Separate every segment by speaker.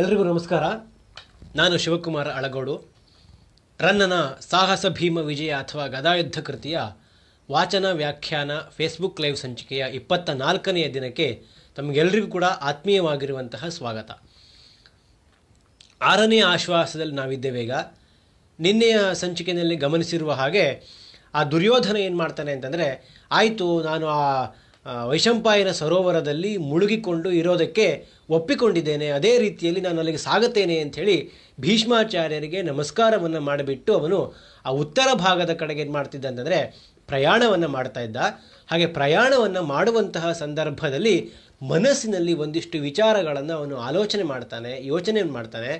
Speaker 1: ಎಲ್ರಿಗೂ ನಮಸ್ಕಾರ ನಾನು ಶಿವಕುಮಾರ್ ಅಳಗೋಡು ರನ್ನನ ಸಾಹಸ ಭೀಮ ವಿಜಯ ಅಥವಾ ಗದಾಯುದ್ಧ ಕೃತಿಯ ವಾಚನ ವ್ಯಾಖ್ಯಾನ ಫೇಸ್ಬುಕ್ ಲೈವ್ ಸಂಚಿಕೆಯ ಇಪ್ಪತ್ತ ನಾಲ್ಕನೆಯ ದಿನಕ್ಕೆ ತಮಗೆಲ್ಲರಿಗೂ ಕೂಡ ಆತ್ಮೀಯವಾಗಿರುವಂತಹ ಸ್ವಾಗತ ಆರನೇ ಆಶ್ವಾಸದಲ್ಲಿ ನಾವಿದ್ದೇವೆ ಈಗ ನಿನ್ನೆಯ ಸಂಚಿಕೆಯಲ್ಲಿ ಗಮನಿಸಿರುವ ಹಾಗೆ ಆ ದುರ್ಯೋಧನ ಏನು ಮಾಡ್ತಾನೆ ಅಂತಂದರೆ ಆಯಿತು ನಾನು ಆ ವೈಶಂಪಾಯನ ಸರೋವರದಲ್ಲಿ ಮುಳುಗಿಕೊಂಡು ಇರೋದಕ್ಕೆ ಒಪ್ಪಿಕೊಂಡಿದ್ದೇನೆ ಅದೇ ರೀತಿಯಲ್ಲಿ ನಾನು ಅಲ್ಲಿಗೆ ಸಾಗುತ್ತೇನೆ ಅಂಥೇಳಿ ಭೀಷ್ಮಾಚಾರ್ಯರಿಗೆ ನಮಸ್ಕಾರವನ್ನು ಮಾಡಿಬಿಟ್ಟು ಅವನು ಆ ಉತ್ತರ ಭಾಗದ ಕಡೆಗೆ ಏನು ಮಾಡ್ತಿದ್ದ ಅಂತಂದರೆ ಪ್ರಯಾಣವನ್ನು ಮಾಡ್ತಾ ಇದ್ದ ಹಾಗೆ ಪ್ರಯಾಣವನ್ನು ಮಾಡುವಂತಹ ಸಂದರ್ಭದಲ್ಲಿ ಮನಸ್ಸಿನಲ್ಲಿ ಒಂದಿಷ್ಟು ವಿಚಾರಗಳನ್ನು ಅವನು ಆಲೋಚನೆ ಮಾಡ್ತಾನೆ ಯೋಚನೆಯನ್ನು ಮಾಡ್ತಾನೆ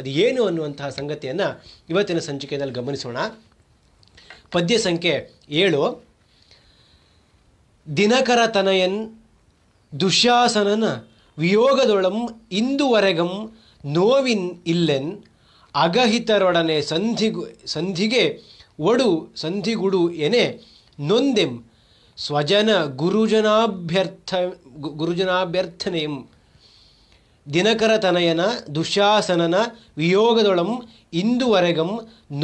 Speaker 1: ಅದು ಏನು ಅನ್ನುವಂತಹ ಸಂಗತಿಯನ್ನು ಇವತ್ತಿನ ಸಂಚಿಕೆಯಲ್ಲಿ ಗಮನಿಸೋಣ ಪದ್ಯ ಸಂಖ್ಯೆ ಏಳು ದಿನಕರ ತನಯನ್ ದುಶ್ಯಾಸನನ ವಿಯೋಗದೊಳಂ ಇಂದುವರೆಗಂ ನೋವಿನ್ ಇಲ್ಲೆನ್ ಅಗಹಿತರೊಡನೆ ಸಂಧಿಗು ಸಂಧಿಗೆ ಒಡು ಸಂಧಿಗುಡು ಎನೆ ನೊಂದೆಂ ಸ್ವಜನ ಗುರುಜನಾಭ್ಯರ್ಥ ಗುರುಜನಾಭ್ಯರ್ಥನೆಂ ದಿನಕರತನಯನ ದುಶಾಸನನ ವಿಯೋಗದೊಳಂ ಇಂದುವರೆಗಂ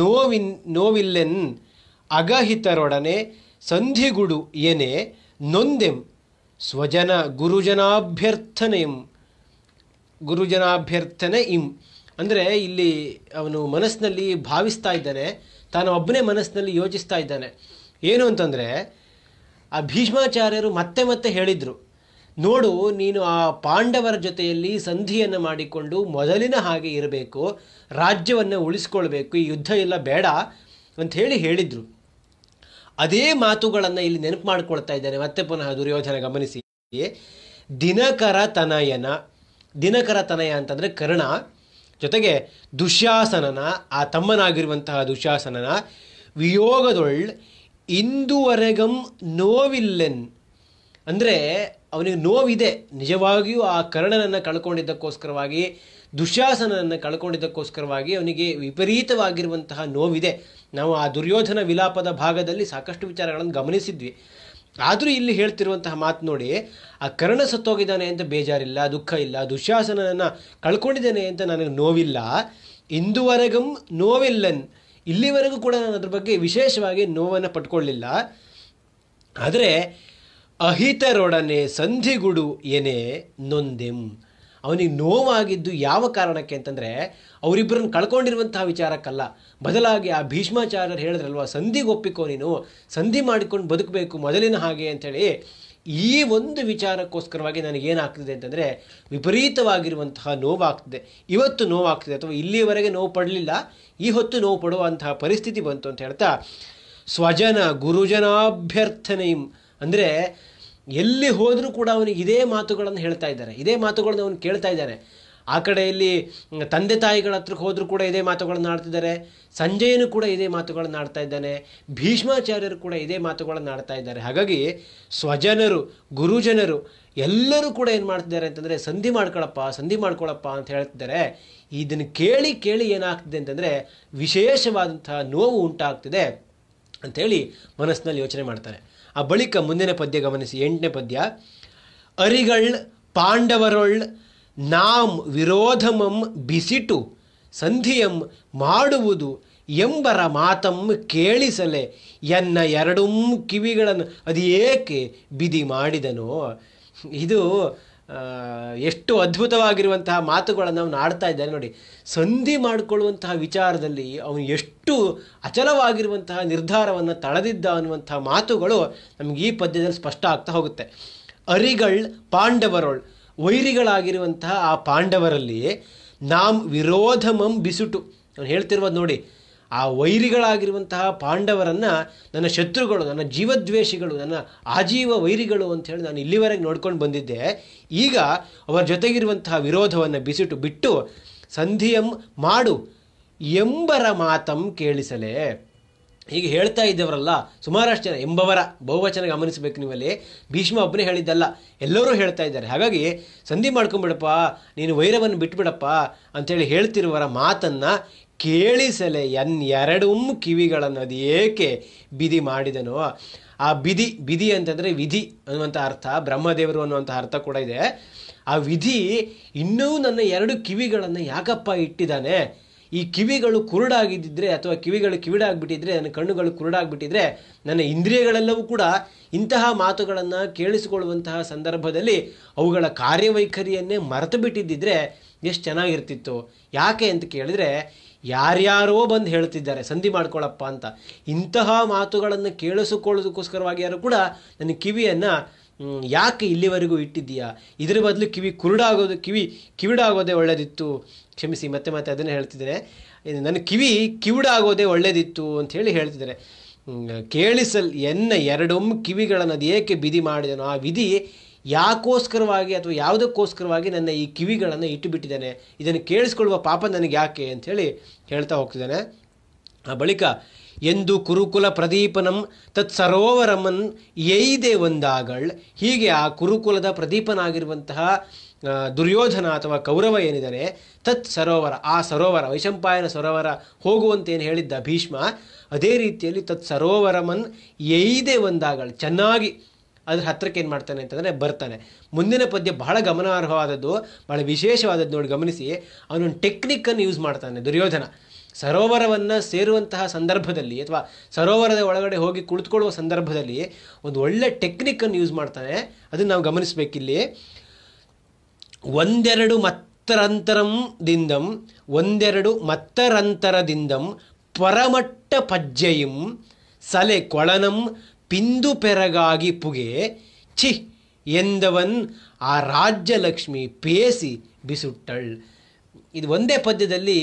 Speaker 1: ನೋವಿನ್ ನೋವಿಲ್ಲೆನ್ ಅಗಹಿತರೊಡನೆ ಸಂಧಿಗುಡು ಎನೆ ನೊಂದೆಂ ಸ್ವಜನ ಇಂ ಗುರುಜನಾಭ್ಯರ್ಥನೆ ಇಂ ಅಂದರೆ ಇಲ್ಲಿ ಅವನು ಮನಸ್ಸಿನಲ್ಲಿ ಭಾವಿಸ್ತಾ ಇದ್ದಾನೆ ತಾನು ಒಬ್ಬನೇ ಮನಸ್ಸಿನಲ್ಲಿ ಯೋಚಿಸ್ತಾ ಇದ್ದಾನೆ ಏನು ಅಂತಂದರೆ ಆ ಭೀಷ್ಮಾಚಾರ್ಯರು ಮತ್ತೆ ಮತ್ತೆ ಹೇಳಿದರು ನೋಡು ನೀನು ಆ ಪಾಂಡವರ ಜೊತೆಯಲ್ಲಿ ಸಂಧಿಯನ್ನು ಮಾಡಿಕೊಂಡು ಮೊದಲಿನ ಹಾಗೆ ಇರಬೇಕು ರಾಜ್ಯವನ್ನು ಉಳಿಸ್ಕೊಳ್ಬೇಕು ಈ ಯುದ್ಧ ಎಲ್ಲ ಬೇಡ ಅಂಥೇಳಿ ಹೇಳಿದರು ಅದೇ ಮಾತುಗಳನ್ನು ಇಲ್ಲಿ ನೆನಪು ಮಾಡಿಕೊಳ್ತಾ ಇದ್ದಾನೆ ಮತ್ತೆ ಪುನಃ ದುರ್ಯೋಧನ ಗಮನಿಸಿ ದಿನಕರ ತನಯನ ದಿನಕರ ತನಯ ಅಂತಂದರೆ ಕರ್ಣ ಜೊತೆಗೆ ದುಶ್ಯಾಸನನ ಆ ತಮ್ಮನಾಗಿರುವಂತಹ ದುಶ್ಯಾಸನನ ವಿಯೋಗದೊಳ್ ಇಂದುವರೆಗಂ ನೋವಿಲ್ಲೆನ್ ಅಂದರೆ ಅವನಿಗೆ ನೋವಿದೆ ನಿಜವಾಗಿಯೂ ಆ ಕರ್ಣನನ್ನು ಕಳ್ಕೊಂಡಿದ್ದಕ್ಕೋಸ್ಕರವಾಗಿ ದುಶ್ಯಾಸನನ್ನು ಕಳ್ಕೊಂಡಿದ್ದಕ್ಕೋಸ್ಕರವಾಗಿ ಅವನಿಗೆ ವಿಪರೀತವಾಗಿರುವಂತಹ ನೋವಿದೆ ನಾವು ಆ ದುರ್ಯೋಧನ ವಿಲಾಪದ ಭಾಗದಲ್ಲಿ ಸಾಕಷ್ಟು ವಿಚಾರಗಳನ್ನು ಗಮನಿಸಿದ್ವಿ ಆದರೂ ಇಲ್ಲಿ ಹೇಳ್ತಿರುವಂತಹ ಮಾತು ನೋಡಿ ಆ ಕರ್ಣ ಸತ್ತೋಗಿದ್ದಾನೆ ಅಂತ ಬೇಜಾರಿಲ್ಲ ದುಃಖ ಇಲ್ಲ ದುಶಾಸನನ್ನು ಕಳ್ಕೊಂಡಿದ್ದೇನೆ ಅಂತ ನನಗೆ ನೋವಿಲ್ಲ ಇಂದುವರೆಗೂ ನೋವಿಲ್ಲನ್ ಇಲ್ಲಿವರೆಗೂ ಕೂಡ ನಾನು ಅದ್ರ ಬಗ್ಗೆ ವಿಶೇಷವಾಗಿ ನೋವನ್ನು ಪಟ್ಕೊಳ್ಳಿಲ್ಲ ಆದರೆ ಅಹಿತರೊಡನೆ ಸಂಧಿಗುಡು ಏನೇ ನೊಂದೆಂ ಅವನಿಗೆ ನೋವಾಗಿದ್ದು ಯಾವ ಕಾರಣಕ್ಕೆ ಅಂತಂದರೆ ಅವರಿಬ್ಬರನ್ನು ಕಳ್ಕೊಂಡಿರುವಂತಹ ವಿಚಾರಕ್ಕಲ್ಲ ಬದಲಾಗಿ ಆ ಭೀಷ್ಮಾಚಾರ್ಯರು ಹೇಳಿದ್ರಲ್ವ ಸಂಧಿಗೆ ಒಪ್ಪಿಕೋ ನೀನು ಸಂಧಿ ಮಾಡಿಕೊಂಡು ಬದುಕಬೇಕು ಮೊದಲಿನ ಹಾಗೆ ಅಂಥೇಳಿ ಈ ಒಂದು ವಿಚಾರಕ್ಕೋಸ್ಕರವಾಗಿ ನನಗೇನಾಗ್ತಿದೆ ಅಂತಂದರೆ ವಿಪರೀತವಾಗಿರುವಂತಹ ನೋವಾಗ್ತಿದೆ ಇವತ್ತು ನೋವಾಗ್ತಿದೆ ಅಥವಾ ಇಲ್ಲಿಯವರೆಗೆ ನೋವು ಪಡಲಿಲ್ಲ ಈ ಹೊತ್ತು ನೋವು ಪಡುವಂತಹ ಪರಿಸ್ಥಿತಿ ಬಂತು ಅಂತ ಹೇಳ್ತಾ ಸ್ವಜನ ಗುರುಜನಾಭ್ಯರ್ಥನೆಯಂ ಅಂದರೆ ಎಲ್ಲಿ ಹೋದರೂ ಕೂಡ ಅವನಿಗೆ ಇದೇ ಮಾತುಗಳನ್ನು ಹೇಳ್ತಾ ಇದ್ದಾರೆ ಇದೇ ಮಾತುಗಳನ್ನು ಅವನು ಕೇಳ್ತಾ ಇದ್ದಾನೆ ಆ ಕಡೆಯಲ್ಲಿ ತಂದೆ ತಾಯಿಗಳ ಹತ್ರಕ್ಕೆ ಹೋದರೂ ಕೂಡ ಇದೇ ಮಾತುಗಳನ್ನು ಆಡ್ತಿದ್ದಾರೆ ಸಂಜಯನು ಕೂಡ ಇದೇ ಮಾತುಗಳನ್ನು ಆಡ್ತಾ ಇದ್ದಾನೆ ಭೀಷ್ಮಾಚಾರ್ಯರು ಕೂಡ ಇದೇ ಮಾತುಗಳನ್ನು ಆಡ್ತಾ ಇದ್ದಾರೆ ಹಾಗಾಗಿ ಸ್ವಜನರು ಗುರುಜನರು ಎಲ್ಲರೂ ಕೂಡ ಏನು ಮಾಡ್ತಿದ್ದಾರೆ ಅಂತಂದರೆ ಸಂಧಿ ಮಾಡ್ಕೊಳಪ್ಪ ಸಂಧಿ ಮಾಡ್ಕೊಳಪ್ಪ ಅಂತ ಹೇಳ್ತಿದ್ದಾರೆ ಇದನ್ನು ಕೇಳಿ ಕೇಳಿ ಏನಾಗ್ತಿದೆ ಅಂತಂದರೆ ವಿಶೇಷವಾದಂಥ ನೋವು ಉಂಟಾಗ್ತಿದೆ ಅಂಥೇಳಿ ಮನಸ್ಸಿನಲ್ಲಿ ಯೋಚನೆ ಮಾಡ್ತಾರೆ ಆ ಬಳಿಕ ಮುಂದಿನ ಪದ್ಯ ಗಮನಿಸಿ ಎಂಟನೇ ಪದ್ಯ ಅರಿಗಳ್ ಪಾಂಡವರೊಳ್ ನಾಂ ವಿರೋಧಮಂ ಬಿಸಿಟು ಸಂಧಿಯಂ ಮಾಡುವುದು ಎಂಬರ ಮಾತಂ ಕೇಳಿಸಲೆ ಎನ್ನ ಎರಡೂ ಕಿವಿಗಳನ್ನು ಅದು ಏಕೆ ಬಿದಿ ಮಾಡಿದನೋ ಇದು ಎಷ್ಟು ಅದ್ಭುತವಾಗಿರುವಂತಹ ಮಾತುಗಳನ್ನು ಅವನು ಆಡ್ತಾ ಇದ್ದಾನೆ ನೋಡಿ ಸಂಧಿ ಮಾಡಿಕೊಳ್ಳುವಂತಹ ವಿಚಾರದಲ್ಲಿ ಅವನು ಎಷ್ಟು ಅಚಲವಾಗಿರುವಂತಹ ನಿರ್ಧಾರವನ್ನು ತಳೆದಿದ್ದ ಅನ್ನುವಂಥ ಮಾತುಗಳು ನಮಗೆ ಈ ಪದ್ಯದಲ್ಲಿ ಸ್ಪಷ್ಟ ಆಗ್ತಾ ಹೋಗುತ್ತೆ ಅರಿಗಳ್ ಪಾಂಡವರೊಳ್ ವೈರಿಗಳಾಗಿರುವಂತಹ ಆ ಪಾಂಡವರಲ್ಲಿ ನಾಮ್ ವಿರೋಧಮಂ ಬಿಸುಟು ನಾನು ಹೇಳ್ತಿರ್ಬೋದು ನೋಡಿ ಆ ವೈರಿಗಳಾಗಿರುವಂತಹ ಪಾಂಡವರನ್ನು ನನ್ನ ಶತ್ರುಗಳು ನನ್ನ ಜೀವದ್ವೇಷಿಗಳು ನನ್ನ ಆಜೀವ ವೈರಿಗಳು ಅಂತ ಹೇಳಿ ನಾನು ಇಲ್ಲಿವರೆಗೆ ನೋಡ್ಕೊಂಡು ಬಂದಿದ್ದೆ ಈಗ ಅವರ ಜೊತೆಗಿರುವಂತಹ ವಿರೋಧವನ್ನು ಬಿಸಿಟು ಬಿಟ್ಟು ಸಂಧಿಯಂ ಮಾಡು ಎಂಬರ ಮಾತಂ ಕೇಳಿಸಲೇ ಹೀಗೆ ಹೇಳ್ತಾ ಇದ್ದವರಲ್ಲ ಸುಮಾರಷ್ಟು ಜನ ಎಂಬವರ ಬಹುವಚನ ಗಮನಿಸಬೇಕು ನೀವಲ್ಲಿ ಭೀಷ್ಮ ಒಬ್ಬನೇ ಹೇಳಿದ್ದಲ್ಲ ಎಲ್ಲರೂ ಹೇಳ್ತಾ ಇದ್ದಾರೆ ಹಾಗಾಗಿ ಸಂಧಿ ಮಾಡ್ಕೊಂಬಿಡಪ್ಪ ನೀನು ವೈರವನ್ನು ಬಿಟ್ಬಿಡಪ್ಪ ಅಂತೇಳಿ ಹೇಳ್ತಿರುವರ ಮಾತನ್ನು ಕೇಳಿಸಲೆ ಎರಡು ಕಿವಿಗಳನ್ನು ಅದು ಏಕೆ ಬಿದಿ ಮಾಡಿದನೋ ಆ ಬಿದಿ ಬಿದಿ ಅಂತಂದರೆ ವಿಧಿ ಅನ್ನುವಂಥ ಅರ್ಥ ಬ್ರಹ್ಮದೇವರು ಅನ್ನುವಂಥ ಅರ್ಥ ಕೂಡ ಇದೆ ಆ ವಿಧಿ ಇನ್ನೂ ನನ್ನ ಎರಡು ಕಿವಿಗಳನ್ನು ಯಾಕಪ್ಪ ಇಟ್ಟಿದ್ದಾನೆ ಈ ಕಿವಿಗಳು ಕುರುಡಾಗಿದ್ದಿದ್ರೆ ಅಥವಾ ಕಿವಿಗಳು ಕಿವಿಡಾಗ್ಬಿಟ್ಟಿದ್ರೆ ನನ್ನ ಕಣ್ಣುಗಳು ಕುರುಡಾಗ್ಬಿಟ್ಟಿದ್ರೆ ನನ್ನ ಇಂದ್ರಿಯಗಳೆಲ್ಲವೂ ಕೂಡ ಇಂತಹ ಮಾತುಗಳನ್ನು ಕೇಳಿಸಿಕೊಳ್ಳುವಂತಹ ಸಂದರ್ಭದಲ್ಲಿ ಅವುಗಳ ಕಾರ್ಯವೈಖರಿಯನ್ನೇ ಮರೆತು ಬಿಟ್ಟಿದ್ದಿದ್ರೆ ಎಷ್ಟು ಚೆನ್ನಾಗಿರ್ತಿತ್ತು ಯಾಕೆ ಅಂತ ಕೇಳಿದರೆ ಯಾರ್ಯಾರೋ ಬಂದು ಹೇಳ್ತಿದ್ದಾರೆ ಸಂಧಿ ಮಾಡ್ಕೊಳ್ಳಪ್ಪ ಅಂತ ಇಂತಹ ಮಾತುಗಳನ್ನು ಕೇಳಿಸಿಕೊಳ್ಳೋದಕ್ಕೋಸ್ಕರವಾಗಿ ಯಾರು ಕೂಡ ನನ್ನ ಕಿವಿಯನ್ನು ಯಾಕೆ ಇಲ್ಲಿವರೆಗೂ ಇಟ್ಟಿದ್ದೀಯಾ ಇದರ ಬದಲು ಕಿವಿ ಕುರುಡಾಗೋದು ಕಿವಿ ಕಿವಿಡಾಗೋದೇ ಒಳ್ಳೆದಿತ್ತು ಕ್ಷಮಿಸಿ ಮತ್ತೆ ಮತ್ತೆ ಅದನ್ನು ಹೇಳ್ತಿದ್ದಾರೆ ನನ್ನ ಕಿವಿ ಕಿವಿಡಾಗೋದೇ ಒಳ್ಳೆಯದಿತ್ತು ಅಂತ ಹೇಳಿ ಹೇಳ್ತಿದ್ದಾರೆ ಕೇಳಿಸಲ್ ಎನ್ನ ಎರಡೊಮ್ಮೆ ಕಿವಿಗಳನ್ನು ಅದು ಏಕೆ ಬಿಧಿ ಮಾಡಿದನು ಆ ವಿಧಿ ಯಾಕೋಸ್ಕರವಾಗಿ ಅಥವಾ ಯಾವುದಕ್ಕೋಸ್ಕರವಾಗಿ ನನ್ನ ಈ ಕಿವಿಗಳನ್ನು ಇಟ್ಟುಬಿಟ್ಟಿದ್ದಾನೆ ಇದನ್ನು ಕೇಳಿಸ್ಕೊಳ್ಳುವ ಪಾಪ ನನಗೆ ಯಾಕೆ ಅಂಥೇಳಿ ಹೇಳ್ತಾ ಹೋಗ್ತಿದ್ದಾನೆ ಆ ಬಳಿಕ ಎಂದು ಕುರುಕುಲ ಪ್ರದೀಪನಂ ತತ್ ಸರೋವರಮನ್ ಎಯ್ದೆ ಒಂದಾಗಳ್ ಹೀಗೆ ಆ ಕುರುಕುಲದ ಪ್ರದೀಪನಾಗಿರುವಂತಹ ದುರ್ಯೋಧನ ಅಥವಾ ಕೌರವ ಏನಿದ್ದಾರೆ ತತ್ ಸರೋವರ ಆ ಸರೋವರ ವೈಶಂಪಾಯನ ಸರೋವರ ಹೋಗುವಂತೇನು ಹೇಳಿದ್ದ ಭೀಷ್ಮ ಅದೇ ರೀತಿಯಲ್ಲಿ ತತ್ ಸರೋವರಮನ್ ಎಯ್ದೆ ಒಂದಾಗಳ್ ಚೆನ್ನಾಗಿ ಅದ್ರ ಹತ್ರಕ್ಕೆ ಏನು ಮಾಡ್ತಾನೆ ಅಂತಂದರೆ ಬರ್ತಾನೆ ಮುಂದಿನ ಪದ್ಯ ಬಹಳ ಗಮನಾರ್ಹವಾದದ್ದು ಬಹಳ ವಿಶೇಷವಾದದ್ದು ನೋಡಿ ಗಮನಿಸಿ ಅವನೊಂದು ಟೆಕ್ನಿಕ್ಕನ್ನು ಯೂಸ್ ಮಾಡ್ತಾನೆ ದುರ್ಯೋಧನ ಸರೋವರವನ್ನು ಸೇರುವಂತಹ ಸಂದರ್ಭದಲ್ಲಿ ಅಥವಾ ಸರೋವರದ ಒಳಗಡೆ ಹೋಗಿ ಕುಳಿತುಕೊಳ್ಳುವ ಸಂದರ್ಭದಲ್ಲಿ ಒಂದು ಒಳ್ಳೆ ಟೆಕ್ನಿಕನ್ನು ಯೂಸ್ ಮಾಡ್ತಾನೆ ಅದನ್ನು ನಾವು ಗಮನಿಸಬೇಕಿಲ್ಲಿ ಒಂದೆರಡು ಮತ್ತರಂತರಂ ದಿಂದಂ ಒಂದೆರಡು ಮತ್ತರಂತರದಿಂದಂ ಪರಮಟ್ಟ ಪಜ್ಜೆಯಂ ಸಲೆ ಕೊಳನಂ ಪಿಂದು ಪೆರಗಾಗಿ ಪುಗೆ ಛಿ ಎಂದವನ್ ಆ ರಾಜ್ಯಲಕ್ಷ್ಮಿ ಪೇಸಿ ಬಿಸುಟ್ಟಳ್ ಇದು ಒಂದೇ ಪದ್ಯದಲ್ಲಿ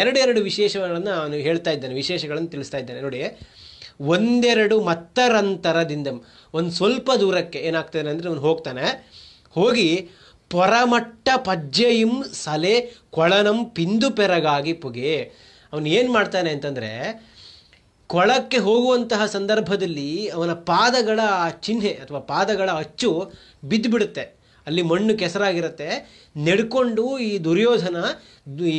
Speaker 1: ಎರಡೆರಡು ವಿಶೇಷಗಳನ್ನು ಅವನು ಹೇಳ್ತಾ ಇದ್ದಾನೆ ವಿಶೇಷಗಳನ್ನು ತಿಳಿಸ್ತಾ ಇದ್ದಾನೆ ನೋಡಿ ಒಂದೆರಡು ಮತ್ತರಂತರದಿಂದ ಒಂದು ಸ್ವಲ್ಪ ದೂರಕ್ಕೆ ಏನಾಗ್ತಾನೆ ಅಂದರೆ ಅವನು ಹೋಗ್ತಾನೆ ಹೋಗಿ ಪೊರಮಟ್ಟ ಪಜ್ಜೆಯಿಂ ಸಲೆ ಕೊಳನಂ ಪಿಂದು ಪೆರಗಾಗಿ ಪುಗೆ ಅವನು ಏನು ಮಾಡ್ತಾನೆ ಅಂತಂದರೆ ಕೊಳಕ್ಕೆ ಹೋಗುವಂತಹ ಸಂದರ್ಭದಲ್ಲಿ ಅವನ ಪಾದಗಳ ಚಿಹ್ನೆ ಅಥವಾ ಪಾದಗಳ ಅಚ್ಚು ಬಿದ್ದುಬಿಡುತ್ತೆ ಅಲ್ಲಿ ಮಣ್ಣು ಕೆಸರಾಗಿರುತ್ತೆ ನೆಡ್ಕೊಂಡು ಈ ದುರ್ಯೋಧನ ಈ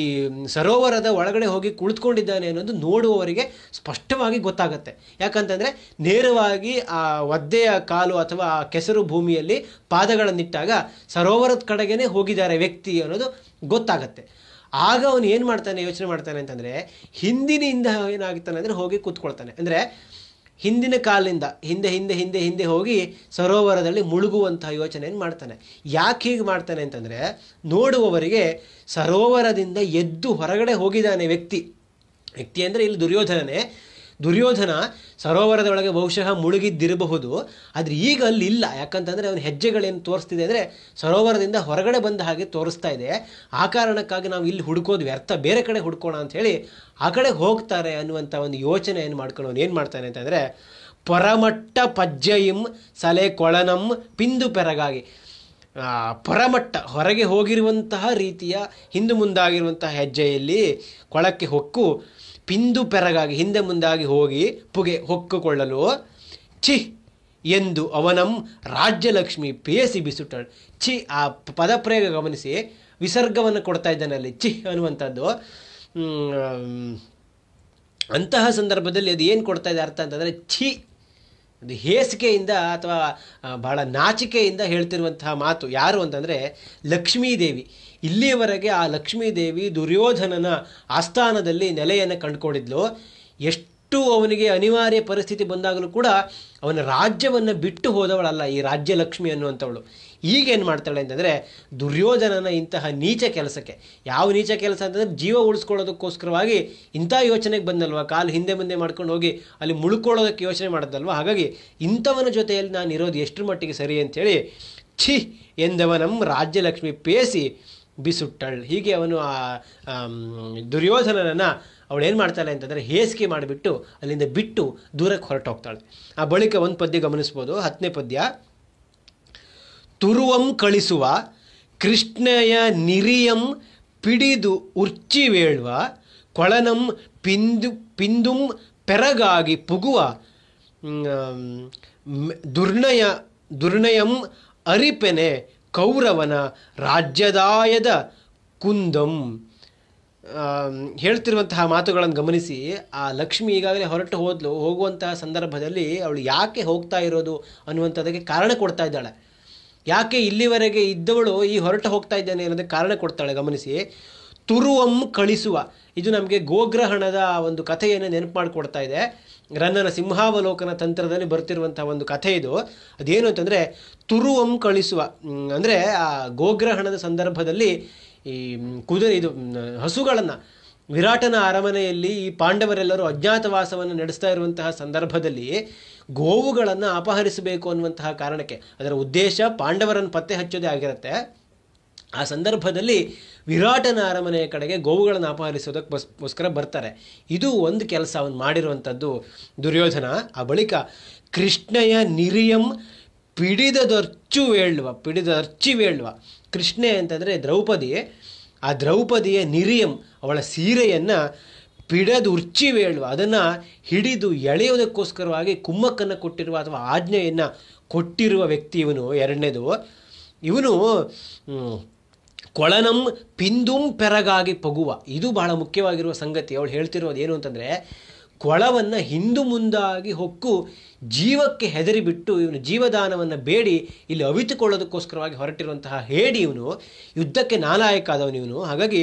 Speaker 1: ಸರೋವರದ ಒಳಗಡೆ ಹೋಗಿ ಕುಳಿತುಕೊಂಡಿದ್ದಾನೆ ಅನ್ನೋದು ನೋಡುವವರಿಗೆ ಸ್ಪಷ್ಟವಾಗಿ ಗೊತ್ತಾಗುತ್ತೆ ಯಾಕಂತಂದರೆ ನೇರವಾಗಿ ಆ ಒದ್ದೆಯ ಕಾಲು ಅಥವಾ ಆ ಕೆಸರು ಭೂಮಿಯಲ್ಲಿ ಪಾದಗಳನ್ನಿಟ್ಟಾಗ ಸರೋವರದ ಕಡೆಗೇ ಹೋಗಿದ್ದಾರೆ ವ್ಯಕ್ತಿ ಅನ್ನೋದು ಗೊತ್ತಾಗತ್ತೆ ಆಗ ಅವನು ಏನು ಮಾಡ್ತಾನೆ ಯೋಚನೆ ಮಾಡ್ತಾನೆ ಅಂತಂದರೆ ಹಿಂದಿನಿಂದ ಏನಾಗ್ತಾನೆ ಅಂದರೆ ಹೋಗಿ ಕೂತ್ಕೊಳ್ತಾನೆ ಅಂದರೆ ಹಿಂದಿನ ಕಾಲದಿಂದ ಹಿಂದೆ ಹಿಂದೆ ಹಿಂದೆ ಹಿಂದೆ ಹೋಗಿ ಸರೋವರದಲ್ಲಿ ಮುಳುಗುವಂತಹ ಯೋಚನೆಯನ್ನು ಮಾಡ್ತಾನೆ ಯಾಕೆ ಹೀಗೆ ಮಾಡ್ತಾನೆ ಅಂತಂದರೆ ನೋಡುವವರಿಗೆ ಸರೋವರದಿಂದ ಎದ್ದು ಹೊರಗಡೆ ಹೋಗಿದ್ದಾನೆ ವ್ಯಕ್ತಿ ವ್ಯಕ್ತಿ ಅಂದರೆ ಇಲ್ಲಿ ದುರ್ಯೋಧನನೇ ದುರ್ಯೋಧನ ಸರೋವರದ ಒಳಗೆ ಬಹುಶಃ ಮುಳುಗಿದ್ದಿರಬಹುದು ಆದರೆ ಈಗ ಅಲ್ಲಿ ಇಲ್ಲ ಯಾಕಂತಂದರೆ ಅವನ ಹೆಜ್ಜೆಗಳೇನು ತೋರಿಸ್ತಿದೆ ಅಂದರೆ ಸರೋವರದಿಂದ ಹೊರಗಡೆ ಬಂದ ಹಾಗೆ ತೋರಿಸ್ತಾ ಇದೆ ಆ ಕಾರಣಕ್ಕಾಗಿ ನಾವು ಇಲ್ಲಿ ಹುಡುಕೋದು ವ್ಯರ್ಥ ಬೇರೆ ಕಡೆ ಹುಡ್ಕೋಣ ಅಂಥೇಳಿ ಆ ಕಡೆ ಹೋಗ್ತಾರೆ ಅನ್ನುವಂಥ ಒಂದು ಯೋಚನೆ ಏನು ಮಾಡ್ಕೊಂಡು ಅವನು ಏನು ಮಾಡ್ತಾನೆ ಅಂತಂದರೆ ಪರಮಟ್ಟ ಪಜ್ಜಯಿಂ ಸಲೆ ಕೊಳನಂ ಪಿಂದು ಪೆರಗಾಗಿ ಪರಮಟ್ಟ ಹೊರಗೆ ಹೋಗಿರುವಂತಹ ರೀತಿಯ ಹಿಂದು ಮುಂದಾಗಿರುವಂತಹ ಹೆಜ್ಜೆಯಲ್ಲಿ ಕೊಳಕ್ಕೆ ಹೊಕ್ಕು ಪಿಂದು ಪೆರಗಾಗಿ ಹಿಂದೆ ಮುಂದಾಗಿ ಹೋಗಿ ಪುಗೆ ಹೊಕ್ಕುಕೊಳ್ಳಲು ಛಿ ಎಂದು ಅವನಂ ರಾಜ್ಯಲಕ್ಷ್ಮಿ ಪೇಸಿ ಬಿಸುಟ್ಟಳು ಛಿ ಆ ಪದಪ್ರಯೋಗ ಗಮನಿಸಿ ವಿಸರ್ಗವನ್ನು ಕೊಡ್ತಾ ಇದ್ದಾನೆ ಅಲ್ಲಿ ಛಿ ಅನ್ನುವಂಥದ್ದು ಅಂತಹ ಸಂದರ್ಭದಲ್ಲಿ ಅದು ಏನು ಕೊಡ್ತಾ ಇದೆ ಅರ್ಥ ಅಂತಂದರೆ ಛಿ ಅದು ಹೇಸಿಕೆಯಿಂದ ಅಥವಾ ಬಹಳ ನಾಚಿಕೆಯಿಂದ ಹೇಳ್ತಿರುವಂತಹ ಮಾತು ಯಾರು ಅಂತಂದರೆ ಲಕ್ಷ್ಮೀದೇವಿ ಇಲ್ಲಿಯವರೆಗೆ ಆ ಲಕ್ಷ್ಮೀದೇವಿ ದುರ್ಯೋಧನನ ಆಸ್ಥಾನದಲ್ಲಿ ನೆಲೆಯನ್ನು ಕಂಡುಕೊಂಡಿದ್ಲು ಎಷ್ಟು ಅವನಿಗೆ ಅನಿವಾರ್ಯ ಪರಿಸ್ಥಿತಿ ಬಂದಾಗಲೂ ಕೂಡ ಅವನ ರಾಜ್ಯವನ್ನು ಬಿಟ್ಟು ಹೋದವಳಲ್ಲ ಈ ರಾಜ್ಯ ಲಕ್ಷ್ಮಿ ಅನ್ನುವಂಥವಳು ಈಗೇನು ಮಾಡ್ತಾಳೆ ಅಂತಂದರೆ ದುರ್ಯೋಧನನ ಇಂತಹ ನೀಚ ಕೆಲಸಕ್ಕೆ ಯಾವ ನೀಚ ಕೆಲಸ ಅಂತಂದರೆ ಜೀವ ಉಳಿಸ್ಕೊಳ್ಳೋದಕ್ಕೋಸ್ಕರವಾಗಿ ಇಂಥ ಯೋಚನೆಗೆ ಬಂದಲ್ವ ಕಾಲು ಹಿಂದೆ ಮುಂದೆ ಮಾಡ್ಕೊಂಡು ಹೋಗಿ ಅಲ್ಲಿ ಮುಳ್ಕೊಳ್ಳೋದಕ್ಕೆ ಯೋಚನೆ ಮಾಡಿದಲ್ವ ಹಾಗಾಗಿ ಇಂಥವನ ಜೊತೆಯಲ್ಲಿ ನಾನು ಇರೋದು ಎಷ್ಟು ಮಟ್ಟಿಗೆ ಸರಿ ಅಂತೇಳಿ ಛಿ ಎಂದವನಂ ರಾಜ್ಯಲಕ್ಷ್ಮಿ ಪೇಸಿ ಬಿಸುಟ್ಟಳ್ ಹೀಗೆ ಅವನು ಆ ದುರ್ಯೋಧನನನ್ನು ಏನು ಮಾಡ್ತಾಳೆ ಅಂತಂದರೆ ಹೇಸಿಗೆ ಮಾಡಿಬಿಟ್ಟು ಅಲ್ಲಿಂದ ಬಿಟ್ಟು ದೂರಕ್ಕೆ ಹೊರಟೋಗ್ತಾಳೆ ಆ ಬಳಿಕ ಒಂದು ಪದ್ಯ ಗಮನಿಸ್ಬೋದು ಹತ್ತನೇ ಪದ್ಯ ತುರುವಂ ಕಳಿಸುವ ಕೃಷ್ಣಯ ನಿರಿಯಂ ಪಿಡಿದು ವೇಳುವ ಕೊಳನಂ ಪಿಂದು ಪಿಂದುಂ ಪೆರಗಾಗಿ ಪುಗುವ ದುರ್ಣಯ ದುರ್ಣಯಂ ಅರಿಪೆನೆ ಕೌರವನ ರಾಜ್ಯದಾಯದ ಕುಂದಂ ಹೇಳ್ತಿರುವಂತಹ ಮಾತುಗಳನ್ನು ಗಮನಿಸಿ ಆ ಲಕ್ಷ್ಮಿ ಈಗಾಗಲೇ ಹೊರಟು ಹೋದ್ಲು ಹೋಗುವಂತಹ ಸಂದರ್ಭದಲ್ಲಿ ಅವಳು ಯಾಕೆ ಹೋಗ್ತಾ ಇರೋದು ಅನ್ನುವಂಥದಕ್ಕೆ ಕಾರಣ ಕೊಡ್ತಾ ಇದ್ದಾಳೆ ಯಾಕೆ ಇಲ್ಲಿವರೆಗೆ ಇದ್ದವಳು ಈ ಹೊರಟು ಹೋಗ್ತಾ ಇದ್ದಾನೆ ಅನ್ನೋದಕ್ಕೆ ಕಾರಣ ಕೊಡ್ತಾಳೆ ಗಮನಿಸಿ ತುರುವಂ ಕಳಿಸುವ ಇದು ನಮಗೆ ಗೋಗ್ರಹಣದ ಒಂದು ಕಥೆಯನ್ನು ನೆನಪು ಮಾಡಿಕೊಡ್ತಾ ಇದೆ ರನ್ನನ ಸಿಂಹಾವಲೋಕನ ತಂತ್ರದಲ್ಲಿ ಬರ್ತಿರುವಂಥ ಒಂದು ಕಥೆ ಇದು ಅದೇನು ಅಂತಂದರೆ ತುರುವಂ ಕಳಿಸುವ ಅಂದರೆ ಆ ಗೋಗ್ರಹಣದ ಸಂದರ್ಭದಲ್ಲಿ ಈ ಕುದುರೆ ಇದು ಹಸುಗಳನ್ನು ವಿರಾಟನ ಅರಮನೆಯಲ್ಲಿ ಈ ಪಾಂಡವರೆಲ್ಲರೂ ಅಜ್ಞಾತವಾಸವನ್ನು ನಡೆಸ್ತಾ ಇರುವಂತಹ ಸಂದರ್ಭದಲ್ಲಿ ಗೋವುಗಳನ್ನು ಅಪಹರಿಸಬೇಕು ಅನ್ನುವಂತಹ ಕಾರಣಕ್ಕೆ ಅದರ ಉದ್ದೇಶ ಪಾಂಡವರನ್ನು ಪತ್ತೆ ಹಚ್ಚೋದೇ ಆಗಿರುತ್ತೆ ಆ ಸಂದರ್ಭದಲ್ಲಿ ವಿರಾಟನ ಅರಮನೆಯ ಕಡೆಗೆ ಗೋವುಗಳನ್ನು ಅಪಹರಿಸೋದಕ್ಕೆ ಬರ್ತಾರೆ ಇದು ಒಂದು ಕೆಲಸ ಅವನು ಮಾಡಿರುವಂಥದ್ದು ದುರ್ಯೋಧನ ಆ ಬಳಿಕ ಕೃಷ್ಣಯ ನಿರಿಯಂ ಪಿಡಿದದರ್ಚು ವೇಳ್ವ ಪಿಡಿದರ್ಚಿ ವೇಳ್ವ ಕೃಷ್ಣೆ ಅಂತಂದರೆ ದ್ರೌಪದಿ ಆ ದ್ರೌಪದಿಯ ನಿರಿಯಂ ಅವಳ ಸೀರೆಯನ್ನು ಪಿಡದು ಉರ್ಚಿ ವೇಳುವ ಅದನ್ನು ಹಿಡಿದು ಎಳೆಯೋದಕ್ಕೋಸ್ಕರವಾಗಿ ಕುಮ್ಮಕ್ಕನ್ನು ಕೊಟ್ಟಿರುವ ಅಥವಾ ಆಜ್ಞೆಯನ್ನು ಕೊಟ್ಟಿರುವ ವ್ಯಕ್ತಿ ಇವನು ಎರಡನೇದು ಇವನು ಕೊಳನಂ ಪಿಂದುಂ ಪೆರಗಾಗಿ ಪಗುವ ಇದು ಬಹಳ ಮುಖ್ಯವಾಗಿರುವ ಸಂಗತಿ ಅವಳು ಹೇಳ್ತಿರೋದು ಏನು ಅಂತಂದರೆ ಕೊಳವನ್ನು ಹಿಂದು ಮುಂದಾಗಿ ಹೊಕ್ಕು ಜೀವಕ್ಕೆ ಹೆದರಿಬಿಟ್ಟು ಇವನು ಜೀವದಾನವನ್ನು ಬೇಡಿ ಇಲ್ಲಿ ಅವಿತುಕೊಳ್ಳೋದಕ್ಕೋಸ್ಕರವಾಗಿ ಹೊರಟಿರುವಂತಹ ಹೇಡಿ ಇವನು ಯುದ್ಧಕ್ಕೆ ನಾಲಾಯಕಾದವನು ಆದವನು ಇವನು ಹಾಗಾಗಿ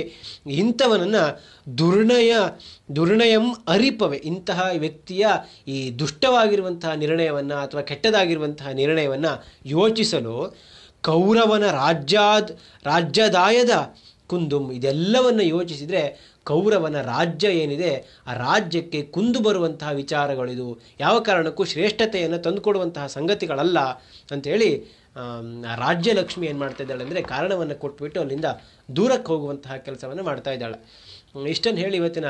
Speaker 1: ಇಂಥವನನ್ನು ದುರ್ಣಯ ದುರ್ಣಯಂ ಅರಿಪವೆ ಇಂತಹ ವ್ಯಕ್ತಿಯ ಈ ದುಷ್ಟವಾಗಿರುವಂತಹ ನಿರ್ಣಯವನ್ನು ಅಥವಾ ಕೆಟ್ಟದಾಗಿರುವಂತಹ ನಿರ್ಣಯವನ್ನು ಯೋಚಿಸಲು ಕೌರವನ ರಾಜ್ಯಾದ ರಾಜ್ಯದಾಯದ ಕುಂದುಮ್ ಇದೆಲ್ಲವನ್ನು ಯೋಚಿಸಿದರೆ ಕೌರವನ ರಾಜ್ಯ ಏನಿದೆ ಆ ರಾಜ್ಯಕ್ಕೆ ಕುಂದು ಬರುವಂತಹ ವಿಚಾರಗಳಿದು ಯಾವ ಕಾರಣಕ್ಕೂ ಶ್ರೇಷ್ಠತೆಯನ್ನು ತಂದುಕೊಡುವಂತಹ ಸಂಗತಿಗಳಲ್ಲ ಅಂಥೇಳಿ ರಾಜ್ಯಲಕ್ಷ್ಮಿ ಏನು ಮಾಡ್ತಾ ಇದ್ದಾಳೆ ಅಂದರೆ ಕಾರಣವನ್ನು ಕೊಟ್ಬಿಟ್ಟು ಅಲ್ಲಿಂದ ದೂರಕ್ಕೆ ಹೋಗುವಂತಹ ಕೆಲಸವನ್ನು ಮಾಡ್ತಾ ಇದ್ದಾಳೆ ಇಷ್ಟನ್ನು ಹೇಳಿ ಇವತ್ತಿನ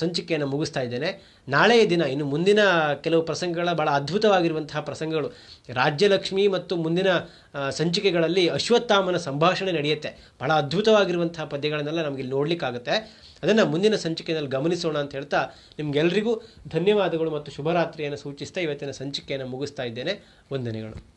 Speaker 1: ಸಂಚಿಕೆಯನ್ನು ಮುಗಿಸ್ತಾ ಇದ್ದೇನೆ ನಾಳೆಯ ದಿನ ಇನ್ನು ಮುಂದಿನ ಕೆಲವು ಪ್ರಸಂಗಗಳ ಭಾಳ ಅದ್ಭುತವಾಗಿರುವಂತಹ ಪ್ರಸಂಗಗಳು ರಾಜ್ಯಲಕ್ಷ್ಮಿ ಮತ್ತು ಮುಂದಿನ ಸಂಚಿಕೆಗಳಲ್ಲಿ ಅಶ್ವತ್ಥಾಮನ ಸಂಭಾಷಣೆ ನಡೆಯುತ್ತೆ ಭಾಳ ಅದ್ಭುತವಾಗಿರುವಂತಹ ಪದ್ಯಗಳನ್ನೆಲ್ಲ ನಮಗೆ ನೋಡಲಿಕ್ಕಾಗುತ್ತೆ ಅದನ್ನು ಮುಂದಿನ ಸಂಚಿಕೆಯಲ್ಲಿ ಗಮನಿಸೋಣ ಅಂತ ಹೇಳ್ತಾ ನಿಮಗೆಲ್ಲರಿಗೂ ಧನ್ಯವಾದಗಳು ಮತ್ತು ಶುಭರಾತ್ರಿಯನ್ನು ಸೂಚಿಸ್ತಾ ಇವತ್ತಿನ ಸಂಚಿಕೆಯನ್ನು ಮುಗಿಸ್ತಾ ಇದ್ದೇನೆ ವಂದನೆಗಳು